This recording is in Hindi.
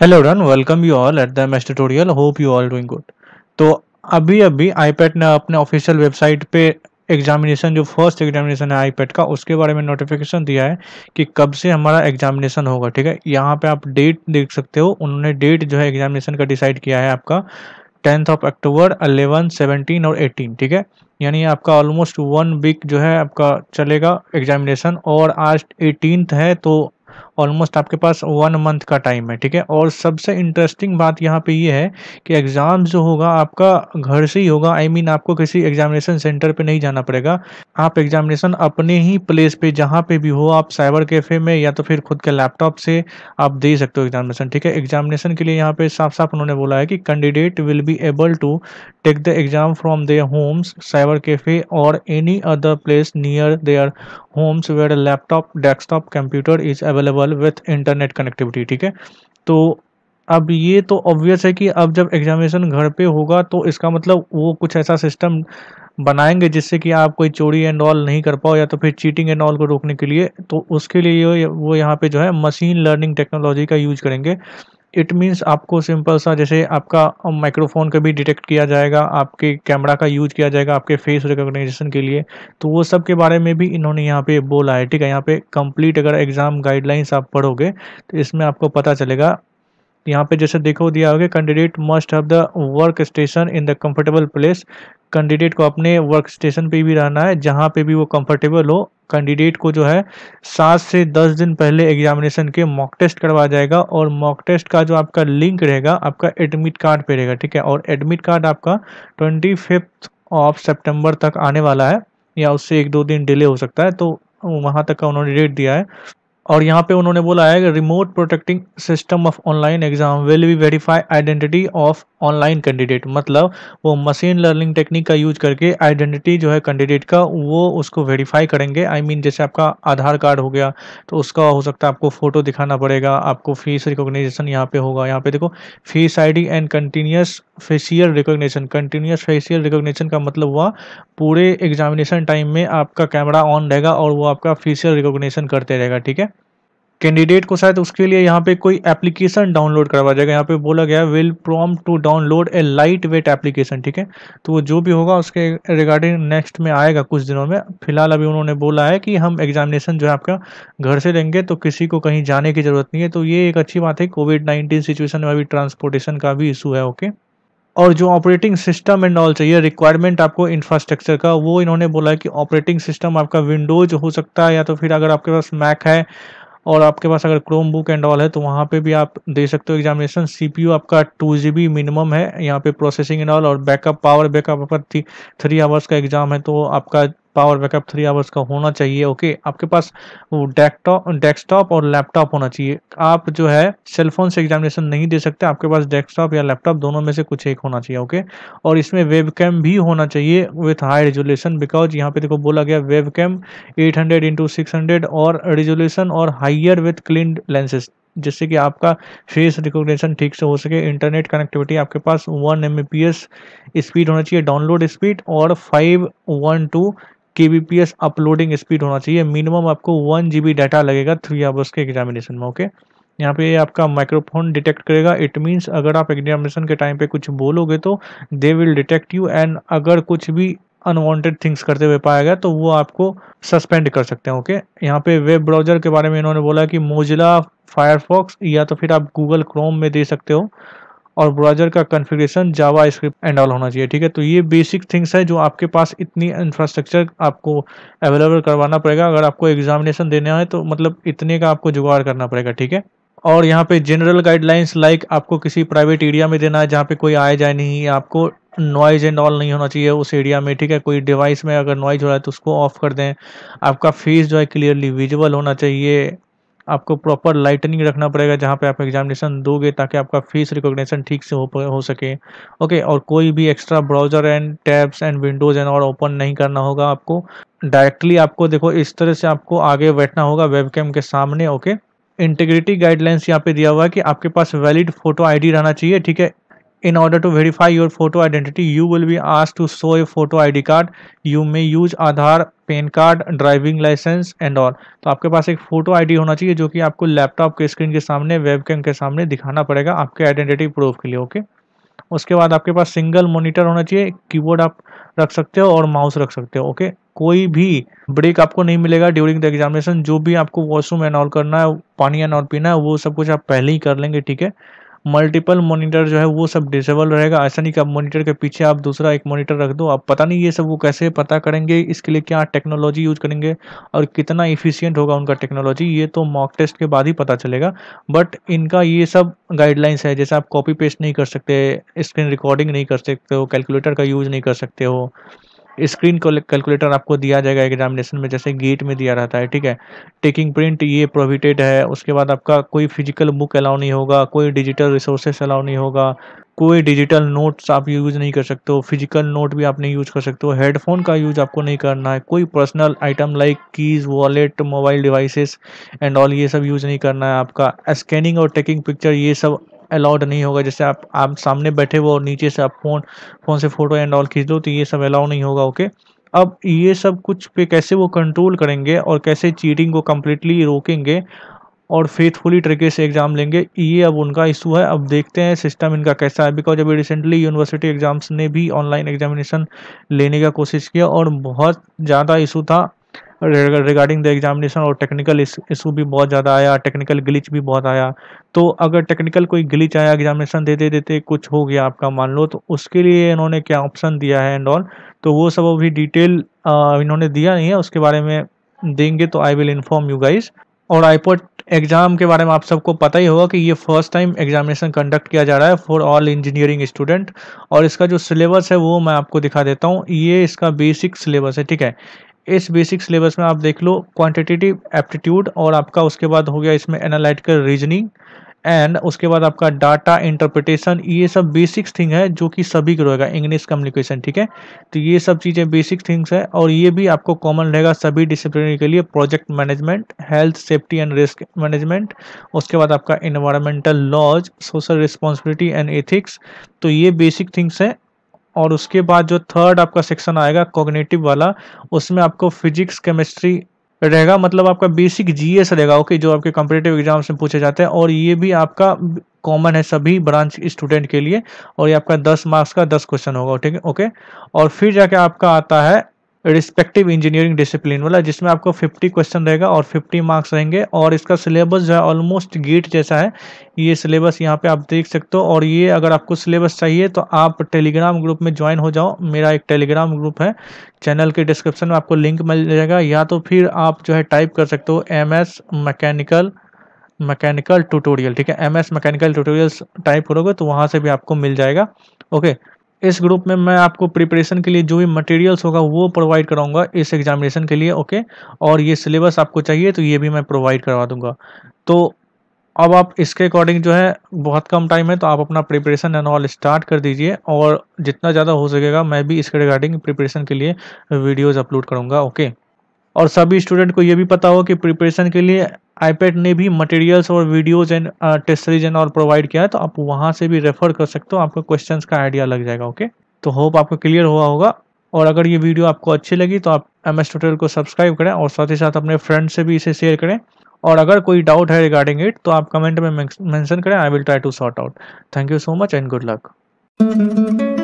हेलो रन welcome you all at the M tutorial hope you all doing good तो अभी अभी आईपैड ने अपने ऑफिशियल वेबसाइट पे एग्जामिनेशन जो फर्स्ट एग्जामिनेशन है आईपैड का उसके बारे में नोटिफिकेशन दिया है कि कब से हमारा एग्जामिनेशन होगा ठीक है यहाँ पे आप डेट देख सकते हो उन्होंने डेट जो है एग्जामिनेशन का डिसाइड किया है आपका tenth of October eleven seventeen और एटीन ठीक है यानी आपका ऑलमोस्ट वन वीक जो है आपका चलेगा एग्जामिनेशन और आज एटीनथ है तो ऑलमोस्ट आपके पास वन मंथ का टाइम है ठीक है और सबसे इंटरेस्टिंग बात यहाँ पे ये है कि एग्ज़ाम जो होगा आपका घर से ही होगा आई I मीन mean, आपको किसी एग्जामिनेशन सेंटर पे नहीं जाना पड़ेगा आप एग्जामिनेशन अपने ही प्लेस पे जहाँ पे भी हो आप साइबर कैफ़े में या तो फिर खुद के लैपटॉप से आप दे सकते हो एग्जामिनेशन ठीक है एग्जामिनेशन के लिए यहाँ पे साफ साफ उन्होंने बोला है कि candidate will be able to take the exam from their homes cyber cafe और any other place near their homes where laptop desktop computer is available available with internet connectivity ठीक है तो अब ये तो ऑब्वियस है कि अब जब एग्जामिनेशन घर पे होगा तो इसका मतलब वो कुछ ऐसा सिस्टम बनाएंगे जिससे कि आप कोई चोरी एंड ऑल नहीं कर पाओ या तो फिर चीटिंग एंड ऑल को रोकने के लिए तो उसके लिए वो यहाँ पे जो है मशीन लर्निंग टेक्नोलॉजी का यूज करेंगे इट मीन्स आपको सिंपल सा जैसे आपका माइक्रोफोन का भी डिटेक्ट किया जाएगा आपके कैमरा का यूज किया जाएगा आपके फेस रिकोगनाइजेशन के लिए तो वो सब के बारे में भी इन्होंने यहाँ पे बोला है ठीक है यहाँ पे कंप्लीट अगर एग्ज़ाम गाइडलाइंस आप पढ़ोगे तो इसमें आपको पता चलेगा यहाँ पे जैसे देखो दिया होगा candidate must have the workstation in the comfortable place candidate को अपने वर्क स्टेशन पर भी रहना है जहाँ पे भी वो कंफर्टेबल हो कैंडिडेट को जो है सात से दस दिन पहले एग्जामिनेशन के मॉक टेस्ट करवाया जाएगा और मॉक टेस्ट का जो आपका लिंक रहेगा आपका एडमिट कार्ड पे रहेगा ठीक है और एडमिट कार्ड आपका ट्वेंटी फिफ्थ ऑफ सेप्टेम्बर तक आने वाला है या उससे एक दो दिन डिले हो सकता है तो वहाँ तक का उन्होंने डेट दिया है और यहाँ पे उन्होंने बोला है remote protecting system of online exam will be verify identity of online candidate मतलब वो मशीन लर्निंग टेक्निक का यूज करके आइडेंटिटी जो है कैंडिडेट का वो उसको वेरीफाई करेंगे आई I मीन mean, जैसे आपका आधार कार्ड हो गया तो उसका हो सकता है आपको फ़ोटो दिखाना पड़ेगा आपको फीस रिकोगनाइजेशन यहाँ पे होगा यहाँ पे देखो face ID and continuous facial recognition continuous facial recognition का मतलब हुआ पूरे एग्जामिनेशन टाइम में आपका कैमरा ऑन रहेगा और वो आपका फेशियल रिकोगनीशन करते रहेगा ठीक है कैंडिडेट को शायद उसके लिए यहाँ पे कोई एप्लीकेशन डाउनलोड करवा जाएगा यहाँ पे बोला गया will prompt to download a lightweight application ठीक है तो वो जो भी होगा उसके रिगार्डिंग नेक्स्ट में आएगा कुछ दिनों में फिलहाल अभी उन्होंने बोला है कि हम एग्जामिनेशन जो है आपका घर से लेंगे तो किसी को कहीं जाने की ज़रूरत नहीं है तो ये एक अच्छी बात है कोविड नाइन्टीन सिचुएशन में अभी ट्रांसपोर्टेशन का भी इशू है ओके और जो ऑपरेटिंग सिस्टम एंड ऑल चाहिए रिक्वायरमेंट आपको इंफ्रास्ट्रक्चर का वो इन्होंने बोला है कि ऑपरेटिंग सिस्टम आपका विंडोज हो सकता है या तो फिर अगर आपके पास मैक है और आपके पास अगर क्रोम बुक एंड ऑल है तो वहाँ पे भी आप दे सकते हो एग्जामिनेशन सीपीयू आपका टू जी मिनिमम है यहाँ पे प्रोसेसिंग एंड ऑल और बैकअप पावर बैकअप आपका थ्री आवर्स का एग्जाम है तो आपका पावर बैकअप थ्री आवर्स का होना चाहिए ओके आपके पास वो डेस्कटॉप डेस्कटॉप और लैपटॉप होना चाहिए आप जो है सेलफोन से एग्जामिनेशन नहीं दे सकते आपके पास डेस्कटॉप या लैपटॉप दोनों में से कुछ एक होना चाहिए ओके और इसमें वेब भी होना चाहिए विथ हाई रेजोल्यूशन बिकॉज यहाँ पे देखो बोला गया webcam eight hundred into six hundred और रेजोल्यूशन और हाइयर विथ क्लीन लेंसेज जिससे कि आपका फेस रिकॉग्निशन ठीक से हो सके इंटरनेट कनेक्टिविटी आपके पास वन एम स्पीड होना चाहिए डाउनलोड स्पीड और फाइव वन टू के अपलोडिंग स्पीड होना चाहिए मिनिमम आपको वन जी डाटा लगेगा थ्री आवर्स के एग्जामिनेशन में ओके यहाँ पे आपका माइक्रोफोन डिटेक्ट करेगा इट मींस अगर आप एग्जामिनेशन के टाइम पे कुछ बोलोगे तो they will detect you and अगर कुछ भी अनवांटेड थिंग्स करते हुए पाया गया तो वो आपको सस्पेंड कर सकते हैं ओके यहाँ पे वेब ब्राउजर के बारे में इन्होंने बोला कि मोजिला फायरफॉक्स या तो फिर आप गूगल क्रोम में दे सकते हो और ब्राउजर का configuration JavaScript and all होना चाहिए ठीक है तो ये बेसिक थिंग्स है जो आपके पास इतनी इंफ्रास्ट्रक्चर आपको अवेलेबल करवाना पड़ेगा अगर आपको एग्जामिनेशन देना है तो मतलब इतने का आपको जुगाड़ करना पड़ेगा ठीक है और यहाँ पे जनरल गाइडलाइंस लाइक आपको किसी प्राइवेट एरिया में देना है जहाँ पे कोई आए जाए नहीं आपको नॉइज एंड ऑल नहीं होना चाहिए उस एरिया में ठीक है कोई डिवाइस में अगर नॉइज हो रहा है तो उसको ऑफ कर दें आपका फेस जो है क्लियरली विजुअल होना चाहिए आपको प्रॉपर लाइटनिंग रखना पड़ेगा जहाँ पे आप एग्जामिनेशन दोगे ताकि आपका फेस रिकॉग्निशन ठीक से हो हो सके ओके और कोई भी extra browser and tabs and windows and और ओपन नहीं करना होगा आपको डायरेक्टली आपको देखो इस तरह से आपको आगे बैठना होगा वेबकैम के सामने ओके इंटीग्रिटी गाइडलाइंस यहाँ पे दिया हुआ है कि आपके पास वैलिड फोटो आईडी रहना चाहिए ठीक है In order to verify your photo identity, you will be asked to show a photo ID card. You may use aadhar PAN card driving licence and all तो आपके पास एक फोटो id होना चाहिए जो ki आपको लैपटॉप के screen ke samne webcam के सामने दिखाना पड़ेगा आपके आइडेंटिटी प्रूफ के लिए ओके okay? उसके बाद आपके पास सिंगल मॉनिटर होना चाहिए कीबोर्ड आप रख सकते हो और माउस रख सकते हो ओके कोई भी ब्रेक आपको नहीं मिलेगा ड्यूरिंग द एग्जामिनेशन जो भी आपको वॉशरूम एनऑल करना है पानी एनऑल पीना है वो सब कुछ आप पहले ही कर लेंगे ठीक है मल्टीपल मॉनिटर जो है वो सब डिसेबल रहेगा ऐसा नहीं कि आप मॉनिटर के पीछे आप दूसरा एक मॉनिटर रख दो आप पता नहीं ये सब वो कैसे पता करेंगे इसके लिए क्या टेक्नोलॉजी यूज करेंगे और कितना इफिशियंट होगा उनका टेक्नोलॉजी ये तो मॉक टेस्ट के बाद ही पता चलेगा बट इनका ये सब गाइडलाइंस है जैसे आप कॉपी पेस्ट नहीं कर सकते स्क्रीन रिकॉर्डिंग नहीं कर सकते हो कैलकुलेटर का यूज नहीं कर सकते हो स्क्रीन कैलकुलेटर आपको दिया जाएगा एग्जामिनेशन में जैसे गेट में दिया रहता है ठीक है टेकिंग प्रिंट ये प्रोविटेड है उसके बाद आपका कोई फिजिकल बुक अलाउ नहीं होगा कोई डिजिटल रिसोर्सेस अलाउ नहीं होगा कोई डिजिटल नोट्स आप यूज़ नहीं कर सकते हो फिजिकल नोट भी आप नहीं यूज़ कर सकते हो हेडफोन का यूज़ आपको नहीं करना है कोई personal item like keys wallet mobile devices and all ये सब यूज़ नहीं करना है आपका स्कैनिंग और टेकिंग पिक्चर ये सब अलाउड नहीं होगा जैसे आप आप सामने बैठे हो और नीचे से आप फ़ोन फ़ोन से फ़ोटो एंड ऑल खींच दो तो ये सब अलाउ नहीं होगा ओके अब ये सब कुछ पे कैसे वो कंट्रोल करेंगे और कैसे चीटिंग को कम्प्लीटली रोकेंगे और फेथफुली तरीके से एग्ज़ाम लेंगे ये अब उनका इशू है अब देखते हैं सिस्टम इनका कैसा है बिकॉज अभी रिसेंटली यूनिवर्सिटी एग्ज़ाम्स ने भी ऑनलाइन एग्जामिनेशन लेने का कोशिश किया और बहुत ज़्यादा इशू था रिगार्डिंग द एग्जामिनेशन और टेक्निकल इशू भी बहुत ज़्यादा आया टेक्निकल ग्लिच भी बहुत आया तो अगर टेक्निकल कोई ग्लिच आया एग्जामिनेशन देते देते कुछ हो गया आपका मान लो तो उसके लिए इन्होंने क्या ऑप्शन दिया है एंड ऑल तो वो सब अभी डिटेल इन्होंने दिया नहीं है उसके बारे में देंगे तो I will inform you guys और आईपोर्ट एग्जाम के बारे में आप सबको पता ही होगा कि ये फर्स्ट टाइम एग्जामिनेशन कंडक्ट किया जा रहा है फॉर ऑल इंजीनियरिंग स्टूडेंट और इसका जो सिलेबस है वो मैं आपको दिखा देता हूँ ये इसका बेसिक सिलेबस है ठीक है इस बेसिक सिलेबस में आप देख लो क्वांटिटेटिव एप्टीट्यूड और आपका उसके बाद हो गया इसमें एनालिटिकल रीजनिंग एंड उसके बाद आपका डाटा इंटरप्रिटेशन ये सब बेसिक्स थिंग है जो कि सभी को रहेगा इंग्लिश कम्युनिकेशन ठीक है तो ये सब चीज़ें बेसिक थिंग्स है और ये भी आपको कॉमन रहेगा सभी डिसिप्लिन के लिए project management health safety and risk management उसके बाद आपका environmental laws social responsibility and ethics तो ये बेसिक थिंग्स हैं और उसके बाद जो थर्ड आपका सेक्शन आएगा कॉग्नेटिव वाला उसमें आपको फिजिक्स केमिस्ट्री रहेगा मतलब आपका बेसिक जीएस रहेगा ओके जो आपके कॉम्पिटेटिव एग्जाम्स में पूछे जाते हैं और ये भी आपका कॉमन है सभी ब्रांच स्टूडेंट के लिए और ये आपका दस मार्क्स का दस क्वेश्चन होगा ठीक है ओके और फिर जाके आपका आता है रिस्पेक्टिव इंजीनियरिंग डिसिप्लिन वाला जिसमें आपको 50 क्वेश्चन रहेगा और 50 मार्क्स रहेंगे और इसका सिलेबस जो है ऑलमोस्ट गेट जैसा है ये सिलेबस यहाँ पे आप देख सकते हो और ये अगर आपको सिलेबस चाहिए तो आप टेलीग्राम ग्रुप में ज्वाइन हो जाओ मेरा एक टेलीग्राम ग्रुप है चैनल के डिस्क्रिप्शन में आपको लिंक मिल जाएगा या तो फिर आप जो है टाइप कर सकते हो एम मैकेनिकल मैकेनिकल ट्यूटोरियल ठीक है M S mechanical tutorials type करोगे तो वहाँ से भी आपको मिल जाएगा ओके इस ग्रुप में मैं आपको प्रिपरेशन के लिए जो भी मटेरियल्स होगा वो प्रोवाइड कराऊंगा इस एग्जामिनेशन के लिए ओके और ये सिलेबस आपको चाहिए तो ये भी मैं प्रोवाइड करवा दूंगा तो अब आप इसके अकॉर्डिंग जो है बहुत कम टाइम है तो आप अपना प्रिपरेशन एंड ऑल स्टार्ट कर दीजिए और जितना ज़्यादा हो सकेगा मैं भी इसके रिगार्डिंग प्रिपरेशन के लिए वीडियोज़ अपलोड करूँगा ओके और सभी स्टूडेंट को ये भी पता हो कि प्रिपरेशन के लिए आईपैड ने भी मटेरियल्स और वीडियोज एंड टेस्ट सीरीज और प्रोवाइड किया है तो आप वहाँ से भी रेफर कर सकते हो आपको क्वेश्चन का आइडिया लग जाएगा ओके तो होप आपको क्लियर हुआ होगा और अगर ये वीडियो आपको अच्छी लगी तो आप एम एस ट्यूटोरियल को सब्सक्राइब करें और साथ ही साथ अपने फ्रेंड से भी इसे शेयर करें और अगर कोई डाउट है रिगार्डिंग इट तो आप कमेंट में मेंशन करें I will try to sort out thank you so much and good luck